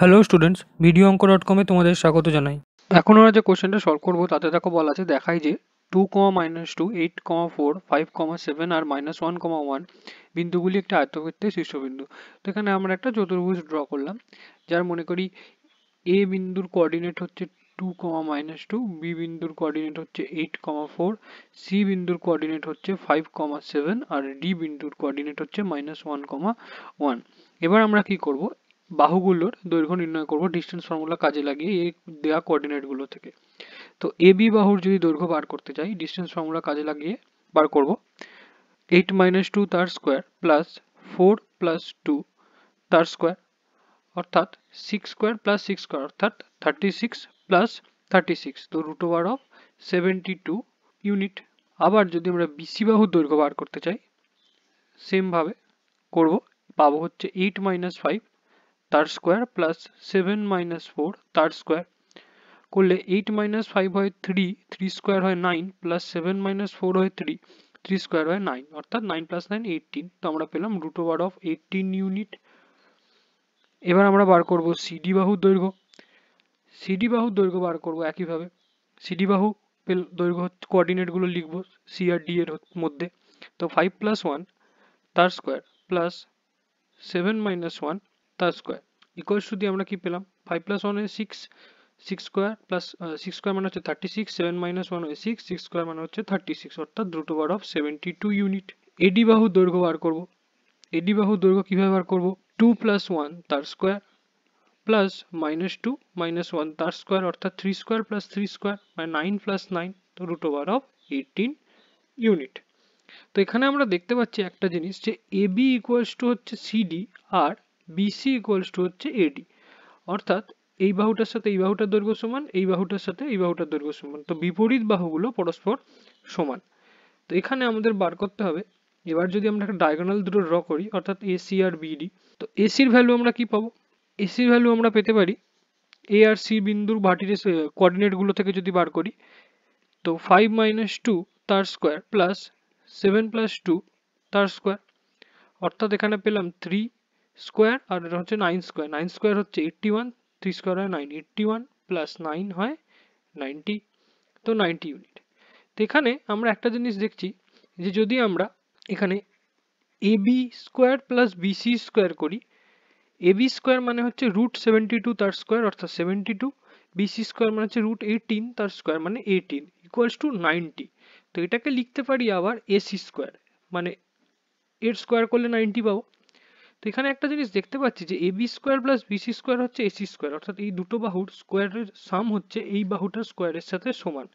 hello students video অঙ্ক dot কমে তোমাদের স্বাগত জানাই এখন আমরা যে কোশ্চেনটা সলভ করবো তাতে দেখো বলা আছে দেখাই যে two comma minus two eight comma four five comma seven আর মাইনাস ওয়ান কমা ওয়ান বিন্দুগুলি একটা আয়তক্ষেত্রের শীর্ষবিন্দু তো এখানে আমরা একটা চতুর্ভুজ ড্র করলাম যার মনে করি এ বিন্দুর কোঅর্ডিনেট হচ্ছে two comma minus two B বিন্দুর কোঅর্ডিনেট হচ্ছে এইট কমা ফোর সি বিন্দুর কোঅর্ডিনেট হচ্ছে ফাইভ কমা সেভেন আর ডি বিন্দুর কোঅর্ডিনেট হচ্ছে মাইনাস ওয়ান কমা ওয়ান এবার আমরা কি করব বাহুগুলোর দৈর্ঘ্য নির্ণয় করব ডিস্টেন্স ফর্মুলা কাজে লাগিয়ে এই দেওয়া কোঅর্ডিনেটগুলো থেকে তো এ বি বাহুর যদি দৈর্ঘ্য বার করতে চাই ডিস্টেন্স ফর্মুলা কাজে লাগিয়ে বার করব এইট মাইনাস টু তার square plus four plus two তার স্কোয়ার অর্থাৎ six square plus six square অর্থাৎ thirty six plus thirty six তো root over of seventy two unit আবার যদি আমরা বিসি বাহুর দৈর্ঘ্য বার করতে চাই সেমভাবে করব পাবো হচ্ছে eight minus five t^2 + 7 - 4 t^2 को ले 8 - 5 / 3 3^2 होय 9 + 7 - 4 होय 3 3^2 / 9 अर्थात 9 + 9 18 तो हमरा পেলাম √18 यूनिट এবারে আমরা বার করব সিডি বাহু দৈর্ঘ্য সিডি বাহু দৈর্ঘ্য বার করব একই ভাবে সিডি বাহু দৈর্ঘ্য কোঅর্ডিনেট গুলো লিখব সি আর ডি এর মধ্যে তো 5 + 1 t^2 + 7 - 1 তার স্কোয়ার ইকুয়ালস টু আমরা কি পেলাম ফাইভ প্লাস ওয়ান হয়ে six six square plus six square মানে হচ্ছে thirty six seven minus one হয়ে সিক্স সিক্স স্কোয়ার মানে হচ্ছে থার্টি সিক্স অর্থাৎ দ্রুত বার of seventy two unit AD বাহু দৈর্ঘ্য বার করব এডি বাহু দৈর্ঘ্য কিভাবে বার করব টু প্লাস ওয়ান তার square plus minus two minus one তার স্কোয়ার অর্থাৎ three square plus three square মানে নাইন প্লাস নাইন তো root over of eighteen unit তো এখানে আমরা দেখতে পাচ্ছি একটা জিনিস যে এবি ইকুয়ালস টু হচ্ছে সিডি আর বিসি ইকুয়ালস টু হচ্ছে এডি অর্থাৎ এই বাহুটার সাথে এই বাহুটার দৈর্ঘ্য সমান এই বাহুটার সাথে এই বাহুটার দৈর্ঘ্য সমান তো বিপরীত বাহুগুলো পরস্পর সমান তো এখানে আমাদের বার করতে হবে এবার যদি আমরা একটা ডায়াগোনাল দুটো ড্র করি অর্থাৎ এসি আর বিডি তো এসির ভ্যালু আমরা কি পাবো এসির ভ্যালু আমরা পেতে পারি এ আর সি বিন্দুর ভাটির কোঅর্ডিনেটগুলো থেকে যদি বার করি তো ফাইভ মাইনাস টু তার square plus seven plus two তার স্কোয়ার অর্থাৎ এখানে পেলাম থ্রি স্কোয়ার আর এটা হচ্ছে নাইন স্কোয়ার নাইন স্কোয়ার হচ্ছে এইট্টি ওয়ান থ্রি স্কোয়ার হয় nine eighty one plus nine হয় নাইনটি তো নাইনটি ইউনিট তো এখানে আমরা একটা জিনিস দেখছি যে যদি আমরা এখানে A B square plus B C square করি এ বি স্কোয়ার মানে হচ্ছে রুট সেভেন্টি টু তার স্কোয়ার অর্থাৎ seventy two B BC square মানে হচ্ছে রুট এইটিন তার স্কোয়ার মানে এইটিন ইকুয়ালস টু নাইনটি তো এটাকে লিখতে পারি আবার এসি স্কোয়ার মানে এর স্কোয়ার করলে নাইনটি পাবো তো এখানে একটা জিনিস দেখতে পাচ্ছি যে AB square plus BC square হচ্ছে এসি স্কোয়ার অর্থাৎ এই দুটো বাহুর স্কোয়ারের সাম হচ্ছে এই বাহুটার স্কোয়ারের সাথে সমান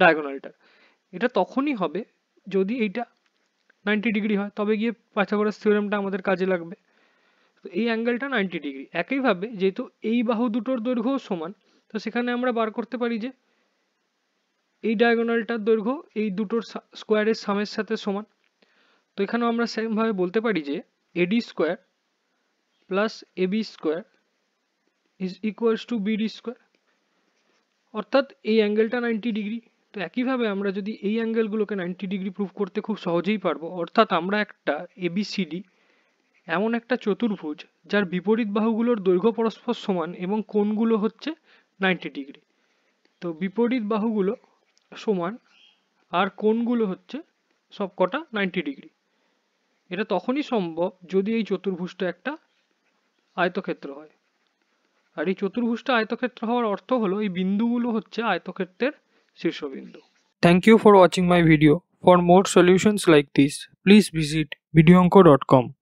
ডায়াগোনালটার এটা তখনই হবে যদি এইটা নাইনটি ডিগ্রি হয় তবে গিয়ে পাছাগোড়াস থিওরেমটা আমাদের কাজে লাগবে তো এই অ্যাঙ্গেলটা নাইনটি ডিগ্রি একইভাবে যেহেতু এই বাহু দুটোর দৈর্ঘ্য সমান তো সেখানে আমরা বার করতে পারি যে এই ডায়াগোনালটার দৈর্ঘ্য এই দুটোর স্কোয়ারের সামের সাথে সমান তো এখানেও আমরা সেমভাবে বলতে পারি যে AD square plus AB square is equals to BD square অর্থাৎ এই অ্যাঙ্গেলটা নাইনটি ডিগ্রি তো একইভাবে আমরা যদি এই অ্যাঙ্গেলগুলোকে নাইনটি ডিগ্রি প্রুফ করতে খুব সহজেই পারবো অর্থাৎ আমরা একটা এবিসিডি এমন একটা চতুর্ভুজ যার বিপরীত বাহুগুলোর দৈর্ঘ্য পরস্পর সমান এবং কোণগুলো হচ্ছে নাইনটি ডিগ্রি তো বিপরীত বাহুগুলো সমান আর কোণগুলো হচ্ছে সব কটা নাইনটি ডিগ্রি এটা তখনই সম্ভব যদি এই চতুর্ভুজটা একটা আয়তক্ষেত্র হয় আর এই চতুর্ভুজটা আয়তক্ষেত্র হওয়ার অর্থ হলো এই বিন্দুগুলো হচ্ছে আয়তক্ষেত্রের শীর্ষবিন্দু thank you for watching my video for more solutions like this please visit dot com